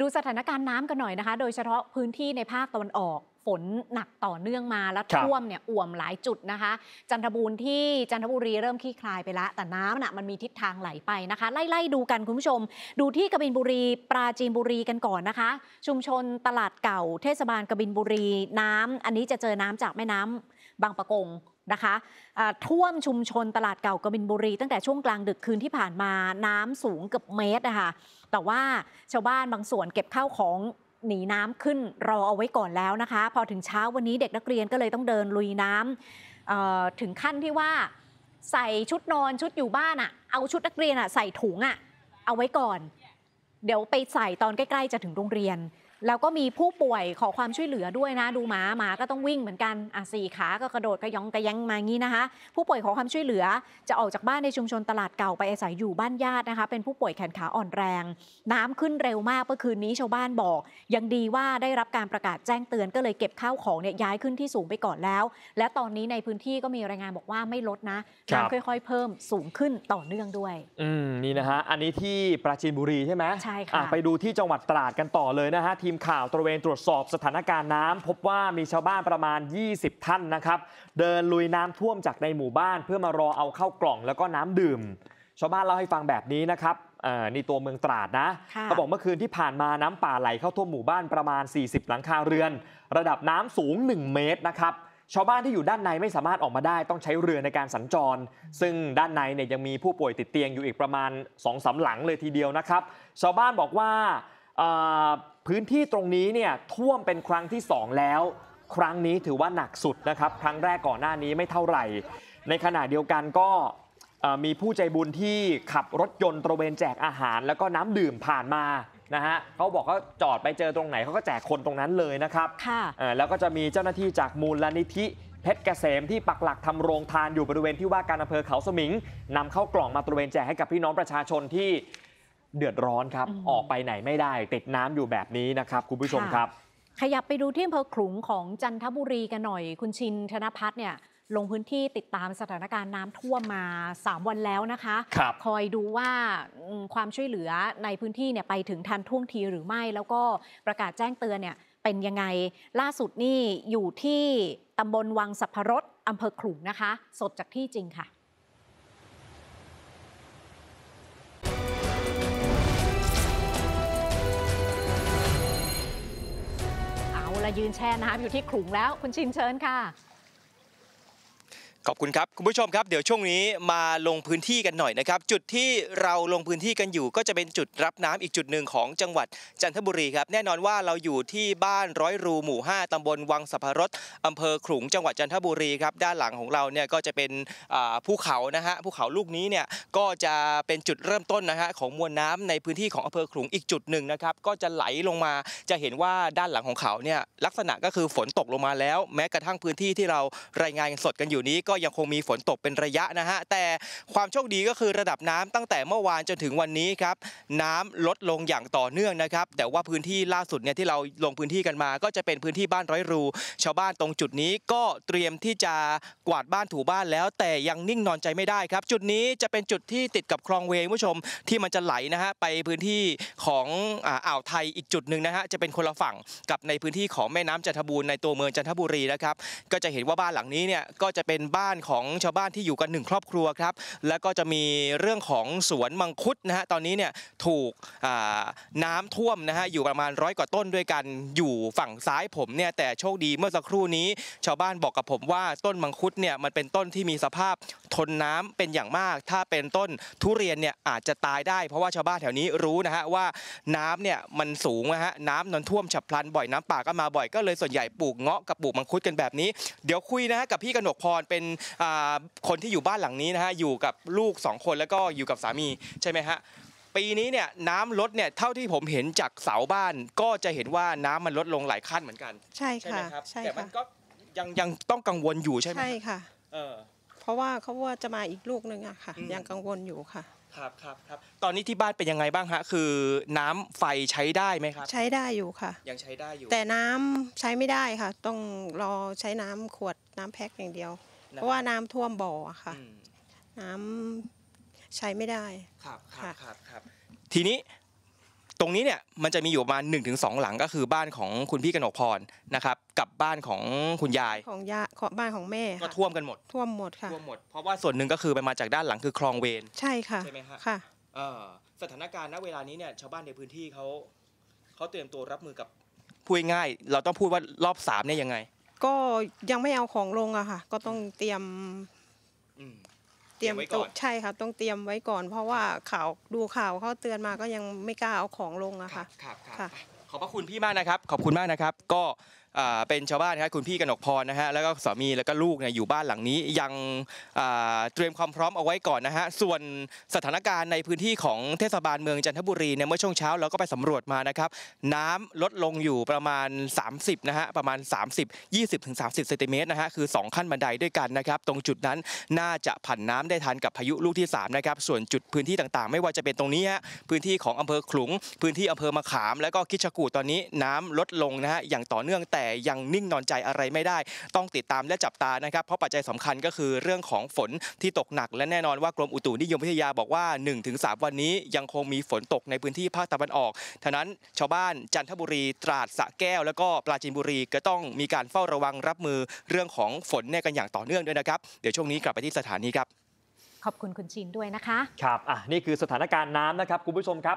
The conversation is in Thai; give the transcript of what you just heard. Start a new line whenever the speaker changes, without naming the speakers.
ดูสถานการณ์น้ำกันหน่อยนะคะ โดยเฉพาะพื้นที่ในภาคตะวันออกฝนหนักต่อเนื่องมาและท่วมเนี่ยอ่วมหลายจุดนะคะ จันทบูรณ์ที่จันทบุรีเริ่มคลี่คลายไปละแต่น้ำน่ะมันมีทิศทางไหลไปนะคะไล่ๆ ดูกันคุณผู้ชม ดูที่กบินบุรี ปราจีนบุรีกันก่อนนะคะ ชุมชนตลาดเก่าเทศบาลกบินบุรี น้ำอันนี้จะเจอน้ำจากแม่น้ำบางปะกงนะคะะท่วมชุมชนตลาดเก่ากบินบุรี ตั้งแต่ ช่วงกลางดึกคืน ที่ผ่านมาน้ำสูงเกือบเมตรนะคะแต่ว่าชาวบ้านบางส่วนเก็บข้าวของหนีน้ำขึ้นรอเอาไว้ก่อนแล้วนะคะพอถึงเช้าวันนี้เด็กนักเรียนก็เลยต้องเดินลุยน้ำถึงขั้นที่ว่าใส่ชุดนอนชุดอยู่บ้านอะเอาชุดนักเรียนอะใส่ถุงอ่ะเอาไว้ก่อน เดี๋ยวไปใส่ตอนใกล้ ๆจะถึงโรงเรียนแล้วก็มีผู้ป่วยขอความช่วยเหลือด้วยนะดูหมาหมาก็ต้องวิ่งเหมือนกันอ่ะสี่ขา ก็กระโดดกระยองกระยังมางี้นะคะ ผู้ป่วยขอความช่วยเหลือจะออกจากบ้านในชุมชนตลาดเก่าไปอาศัยอยู่บ้านญาตินะคะ เป็นผู้ป่วยแขนขาอ่อนแรงน้ำขึ้นเร็วมากเมื่อคืนนี้ชาวบ้านบอก ยังดีว่าได้รับการประกาศแจ้งเตือนก็เลยเก็บข้าวของเนี่ยย้ายขึ้นที่สูงไปก่อนแล้ว และตอนนี้ในพื้นที่ก็มีรายงานบอกว่าไม่ลดนะน้ำค่อย ๆ เพิ่มสูงขึ้นต่อเนื่องด้วย
อืมนี่นะฮะอันนี้ที่ปราจีนบุรีใช่ไหมใช่ค่ะไปดูที่จังหวัดตราดกันต่อเลยนะฮะทีมข่าวตระเวน ตรวจสอบสถานการณ์น้ำ พบว่ามีชาวบ้านประมาณ 20 ท่านนะครับ เดินลุยน้ำท่วมจากในหมู่บ้านเพื่อมารอเอาเข้ากล่อง แล้วก็น้ำดื่ม ชาวบ้านเล่าให้ฟังแบบนี้นะครับนี่ตัวเมืองตราดนะเขาบอกเมื่อคืนที่ผ่านมาน้ำป่าไหลเข้าท่วมหมู่บ้านประมาณ 40 หลังคาเรือน ระดับน้ำสูง 1 เมตรนะครับชาวบ้านที่อยู่ด้านในไม่สามารถออกมาได้ต้องใช้เรือในการสัญจร ซึ่งด้านในเนี่ยยังมีผู้ป่วยติดเตียงอยู่อีกประมาณ2อสาหลังเลยทีเดียวนะครับ ชาวบ้านบอกว่าพื้นที่ตรงนี้เนี่ยท่วมเป็นครั้งที่ 2 แล้ว ครั้งนี้ถือว่าหนักสุดนะครับครั้งแรกก่อนหน้านี้ไม่เท่าไหร่ ในขณะเดียวกันก็มีผู้ใจบุญที่ขับรถยนต์ตระเวนแจกอาหาร แล้วก็น้ำดื่มผ่านมานะฮะเขาบอกเขาจอดไปเจอตรงไหนเขาก็แจกคนตรงนั้นเลยนะครับค่ะแล้วก็จะมีเจ้าหน้าที่จากมูลลนิธิเพชรเกษมที่ปักหลักทำโรงทานอยู่บริเวณที่ว่าการอำเภอเขาสมิงนำเข้ากล่องมาตระเวนแจกให้กับพี่น้องประชาชนที่เดือดร้อนครับ ออกไปไหนไม่ได้ ติดน้ำอยู่แบบนี้นะครับ คุณผู้ชมครับ
ขยับไปดูที่อำเภอขลุงของจันทบุรีกันหน่อยคุณชินธนพัฒน์เนี่ยลงพื้นที่ติดตามสถานการณ์น้ำท่วมมา 3 วันแล้วนะคะคคอยดูว่าความช่วยเหลือในพื้นที่เนี่ยไปถึงทันท่วงทีหรือไม่แล้วก็ประกาศแจ้งเตือนเนี่ยเป็นยังไง ล่าสุดนี่อยู่ที่ตำบลวังสัพพรสอำเภอขลุงนะคะ สดจากที่จริงค่ะยืนแช่น้ำอยู่ที่ขลุงแล้ว คุณชินเชิญค่ะ
ขอบคุณครับคุณผู้ชมครับเดี๋ยวช่วงนี้มาลงพื้นที่กันหน่อยนะครับจุดที่เราลงพื้นที่กันอยู่ ก็จะเป็นจุดรับน้ำอีกจุดหนึ่งของจังหวัดจันทบุรีครับแน่นอนว่าเราอยู่ที่บ้านร้อยรูหมู่5ตำบลวังสัพรสอำเภอขลุง จังหวัดจันทบุรีครับด้านหลังของเราเนี่ยก็จะเป็นภูเขานะฮะภูเขาลูกนี้เนี่ยก็จะเป็นจุดเริ่มต้นนะฮะของมวลน้ำในพื้นที่ของอำเภอขลุงอีกจุดหนึ่งนะครับก็จะไหลลงมาจะเห็นว่าด้านหลังของเขาเนี่ยลักษณะก็คือฝนตกลงมาแล้ว แม้กระทั่งพื้นที่ที่เรารายงานสดกันอยู่นี้ก็ยังคงมีฝนตกเป็นระยะนะฮะ แต่ความโชคดีก็คือระดับน้ำตั้งแต่เมื่อวานจนถึงวันนี้ครับน้ำลดลงอย่างต่อเนื่องนะครับ แต่ว่าพื้นที่ล่าสุดเนี่ยที่เราลงพื้นที่กันมาก็จะเป็นพื้นที่บ้านร้อยรูชาวบ้านตรงจุดนี้ก็เตรียมที่จะกวาดบ้านถูบ้านแล้ว แต่ยังนิ่งนอนใจไม่ได้ครับ จุดนี้จะเป็นจุดที่ติดกับคลองเวงผู้ชมที่มันจะไหลนะฮะไปพื้นที่ของอ่าวไทยอีกจุดหนึ่งนะฮะจะเป็นคนละฝั่งกับในพื้นที่ของแม่น้ำจันทบูรณ์ในตัวเมืองจันทบุรีนะครับก็จะเห็นว่าบ้านหลังนี้เนี่ยก็จะเป็นบ้านบ้านของชาวบ้านที่อยู่กันหนึ่งครอบครัวครับ แล้วก็จะมีเรื่องของสวนมังคุดนะฮะ ตอนนี้เนี่ยถูกน้ำท่วมนะฮะ อยู่ประมาณร้อยกว่าต้นด้วยกันอยู่ฝั่งซ้ายผมเนี่ย แต่โชคดีเมื่อสักครู่นี้ ชาวบ้านบอกกับผมว่าต้นมังคุดเนี่ยมันเป็นต้นที่มีสภาพทนน้ำเป็นอย่างมาก ถ้าเป็นต้นทุเรียนเนี่ยอาจจะตายได้ เพราะว่าชาวบ้านแถวนี้รู้นะฮะว่าน้ำเนี่ยมันสูงนะฮะ น้ำนนท่วมฉับพลันบ่อย น้ำป่าก็มาบ่อย ก็เลยส่วนใหญ่ปลูกเงาะกับปลูกมังคุดกันแบบนี้ เดี๋ยวคุยนะฮะกับพี่กนกพรเป็นคนที่อยู่บ้านหลังนี้นะฮะอยู่กับลูก2คนแล้วก็อยู่กับสามีใช่ไหมฮะปีนี้เนี่ยน้ำลดเนี่ยเท่าที่ผมเห็นจากเสาบ้าน ก็จะเห็นว่าน้ำมันลดลงหลายขั้นเหมือนกัน ใช่ค่ะ
ใช่แต่มันก็ยังยัง
ต้องกังวลอยู่ใช่ไหมใช่
ค่ะเออเพราะว่าเขาว่าจะมาอีกลูกหนึ่งอะค่ะยังกังวลอยู่ค่ะครับครับครับ
ตอนนี้ที่บ้านเป็นยังไงบ้างฮะคือน้ำไฟใช้ได้ไหมครับใช้ไ
ด้อยู่ค่ะ ยังใช้ได้อยู่แต่น้ำใช้ไม่ได้ค่ะ ต้องรอใช้น้ำขวดน้ำแพ็คอย่างเดียวเพราะว่าน้ำท่วมบ่ออะค่ะ น้ำใช้ไม่ได้ครับครับครับครับ
ทีนี้ตรงนี้เนี่ยมันจะมีอยู่ประมาณหนึ่งถึงสองหลังก็คือบ้านของคุณพี่กนกพรนะครับ กับบ้านของคุณยาย
ของยาบ้านของแม่ก็ท่วมกันหมด ท่วมหมดค่ะท่วมหมดเพราะว่
าส่วนหนึ่งก็คือไปมาจากด้านหลังคือคลองเวน
ใช่ค่ะใช่ไหมะค่ะ
่สถานการณ์ณเวลานี้เนี่ย ชาวบ้านในพื้นที่เขาเขาเตรียมตัวรับมือกับพูดง่าย เราต้องพูดว่ารอบสามเนี่ยยังไง
ก็ยังไม่เอาของลงอะค่ะ ก็ต้องเตรียมเตรียมตไว้ก่อนใช่ค่ะต้องเตรียมไว้ก่อนเพราะว่าข่าวดูข่าวเขาเตือนมา ก็ยังไม่กล้าเอาของลงอะค่ะครับค่ะ
ขอบพระคุณพี่มากนะครับขอบคุณมากนะครับ ก็เป็นชาวบ้านครับคุณพี่กนกพรนะฮะแล้วก็สามีแล้วก็ลูกเนี่ยอยู่บ้านหลังนี้ยังเตรียมความพร้อมเอาไว้ก่อนนะฮะส่วนสถานการณ์ในพื้นที่ของเทศบาลเมืองจันทบุรีเนี่ยเมื่อช่วงเช้า เราก็ไปสำรวจมานะครับน้ำลดลงอยู่ประมาณ30นะฮะประมาณ30 20ถึง30เซนติเมตรนะฮะคือ2ขั้นบันไดด้วยกันนะครับตรงจุดนั้นน่าจะผ่านน้ำได้ทันกับพายุลูกที่3นะครับส่วนจุดพื้นที่ต่างๆ ไม่ว่าจะเป็นตรงนี้ฮะพื้นที่ของอำเภอขลุง พื้นที่อำเภอมะขามและก็คิชกูตอนนี้น้ำลดลงนะฮะอย่างต่อเนื่องแต่แต่ยังนิ่งนอนใจอะไรไม่ได้ ต้องติดตามและจับตานะครับ เพราะปัจจัยสำคัญก็คือเรื่องของฝนที่ตกหนักและแน่นอนว่ากรมอุตุนิยมวิทยาบอกว่า 1-3 วันนี้ยังคงมีฝนตกในพื้นที่ภาคตะวันออกทะนั้น ชาวบ้านจันทบุรี ตราดสะแก้วแล้วก็ปราจีนบุรีก็ต้องมีการเฝ้าระวังรับมือเรื่องของฝนแน่กันอย่างต่อเนื่องด้วยนะครับ เดี๋ยวช่วงนี้กลับไปที่สถานีครับ
ขอบคุณคุณชินด้วยนะคะ
ครับอ่ะนี่คือสถานการณ์น้ำนะครับคุณผู้ชมครับ